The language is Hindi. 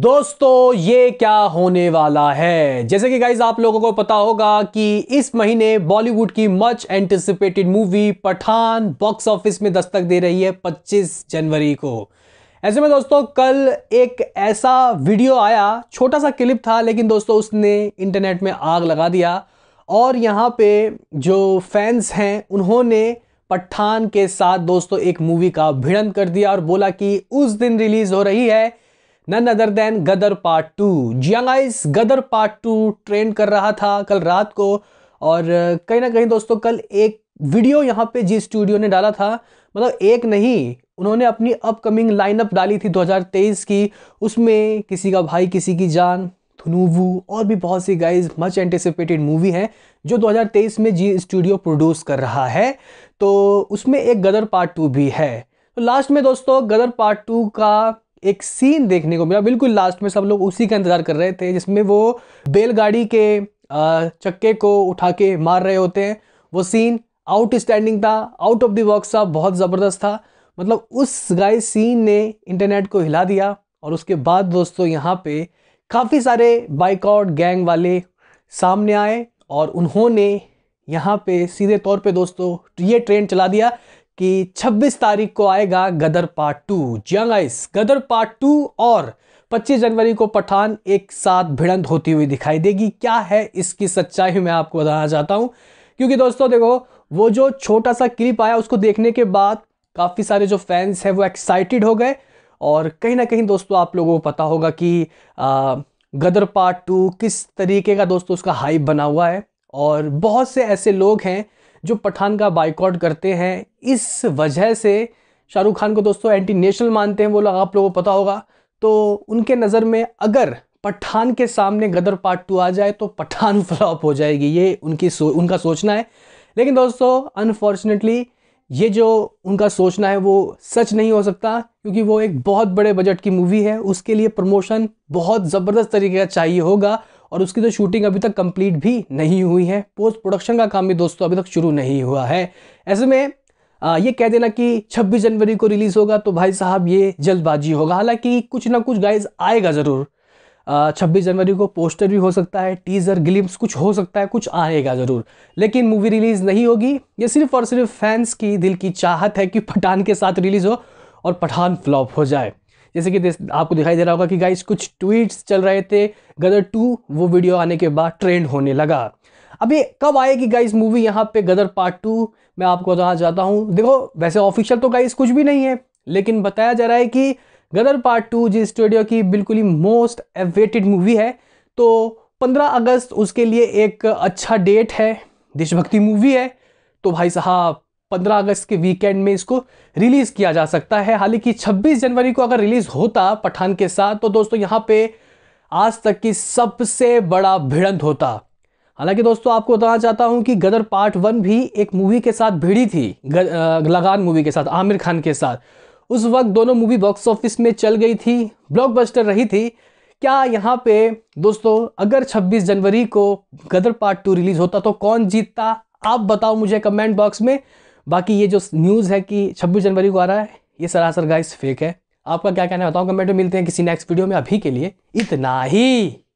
दोस्तों ये क्या होने वाला है जैसे कि गाइज आप लोगों को पता होगा कि इस महीने बॉलीवुड की much anticipated movie Pathaan box office में दस्तक दे रही है 25 जनवरी को ऐसे में दोस्तों कल एक ऐसा वीडियो आया छोटा सा क्लिप था लेकिन दोस्तों उसने इंटरनेट में आग लगा दिया और यहाँ पे जो फैंस हैं उन्होंने पठान के साथ दोस्तों एक मूवी का भिड़न कर दिया और बोला कि उस दिन रिलीज़ हो रही है none other than Gadar part two जी guys Gadar part two trend कर रहा था कल रात को और कहीं ना कहीं दोस्तों कल एक वीडियो यहाँ पे जी स्टूडियो ने डाला था मतलब एक नहीं उन्होंने अपनी अपकमिंग लाइनअप डाली थी 2023 की उसमें किसी का भाई किसी की जान थनूवू और भी बहुत सी गाइज मच एंटिसिपेटेड मूवी हैं जो 2023 में जी स्टूडियो प्रोड्यूस कर रहा है तो उसमें एक गदर पार्ट टू भी है तो लास्ट में दोस्तों गदर पार्ट टू का एक सीन देखने को मिला बिल्कुल लास्ट में सब लोग उसी का इंतज़ार कर रहे थे जिसमें वो बैलगाड़ी के चक्के को उठा के मार रहे होते हैं वो सीन आउटस्टैंडिंग था आउट ऑफ द बॉक्स था बहुत ज़बरदस्त था मतलब उस गाय सीन ने इंटरनेट को हिला दिया और उसके बाद दोस्तों यहाँ पे काफ़ी सारे बाइकआउट गैंग वाले सामने आए और उन्होंने यहाँ पे सीधे तौर पे दोस्तों ये ट्रेन चला दिया कि 26 तारीख को आएगा गदर पार्ट टू जंगाइस हाँ गदर पार्ट टू और 25 जनवरी को पठान एक साथ भिड़ंत होती हुई दिखाई देगी क्या है इसकी सच्चाई मैं आपको बताना चाहता हूँ क्योंकि दोस्तों देखो वो जो छोटा सा क्लिप आया उसको देखने के बाद काफ़ी सारे जो फैंस हैं वो एक्साइटेड हो गए और कहीं ना कहीं दोस्तों आप लोगों को पता होगा कि आ, गदर पार्ट टू किस तरीके का दोस्तों उसका हाइप बना हुआ है और बहुत से ऐसे लोग हैं जो पठान का बाइकआउट करते हैं इस वजह से शाहरुख खान को दोस्तों एंटी नेशनल मानते हैं वो लोग आप लोगों को पता होगा तो उनके नज़र में अगर पठान के सामने गदर पार्ट टू आ जाए तो पठान फ्लॉप हो जाएगी ये उनकी सो, उनका सोचना है लेकिन दोस्तों अनफॉर्चुनेटली ये जो उनका सोचना है वो सच नहीं हो सकता क्योंकि वो एक बहुत बड़े बजट की मूवी है उसके लिए प्रमोशन बहुत ज़बरदस्त तरीके का चाहिए होगा और उसकी तो शूटिंग अभी तक कंप्लीट भी नहीं हुई है पोस्ट प्रोडक्शन का काम भी दोस्तों अभी तक शुरू नहीं हुआ है ऐसे में आ, ये कह देना कि 26 जनवरी को रिलीज़ होगा तो भाई साहब ये जल्दबाजी होगा हालांकि कुछ ना कुछ गाइज आएगा ज़रूर छब्बीस जनवरी को पोस्टर भी हो सकता है टीज़र ग्लिम्स कुछ हो सकता है कुछ आएगा ज़रूर लेकिन मूवी रिलीज़ नहीं होगी ये सिर्फ और सिर्फ फैंस की दिल की चाहत है कि पठान के साथ रिलीज़ हो और पठान फ्लॉप हो जाए जैसे कि आपको दिखाई दे रहा होगा कि गाइस कुछ ट्वीट्स चल रहे थे गदर टू वो वीडियो आने के बाद ट्रेंड होने लगा अभी कब आएगी गाइस मूवी यहाँ पे गदर पार्ट टू मैं आपको बताना चाहता हूँ देखो वैसे ऑफिशियल तो गाइस कुछ भी नहीं है लेकिन बताया जा रहा है कि गदर पार्ट टू जिस स्टूडियो की बिल्कुल ही मोस्ट एवेटेड मूवी है तो 15 अगस्त उसके लिए एक अच्छा डेट है देशभक्ति मूवी है तो भाई साहब 15 अगस्त के वीकेंड में इसको रिलीज़ किया जा सकता है हालांकि 26 जनवरी को अगर रिलीज़ होता पठान के साथ तो दोस्तों यहां पे आज तक की सबसे बड़ा भिड़ंत होता हालांकि दोस्तों आपको बताना चाहता हूं कि गदर पार्ट वन भी एक मूवी के साथ भिड़ी थी लगान मूवी के साथ आमिर खान के साथ उस वक्त दोनों मूवी बॉक्स ऑफिस में चल गई थी ब्लॉकबस्टर रही थी क्या यहाँ पे दोस्तों अगर 26 जनवरी को गदर पार्ट टू रिलीज़ होता तो कौन जीतता आप बताओ मुझे कमेंट बॉक्स में बाकी ये जो न्यूज़ है कि छब्बीस जनवरी को आ रहा है ये सरासर गाइस फेक है आपका क्या कहना है बताओ कमेंट में मिलते हैं किसी नेक्स्ट वीडियो में अभी के लिए इतना ही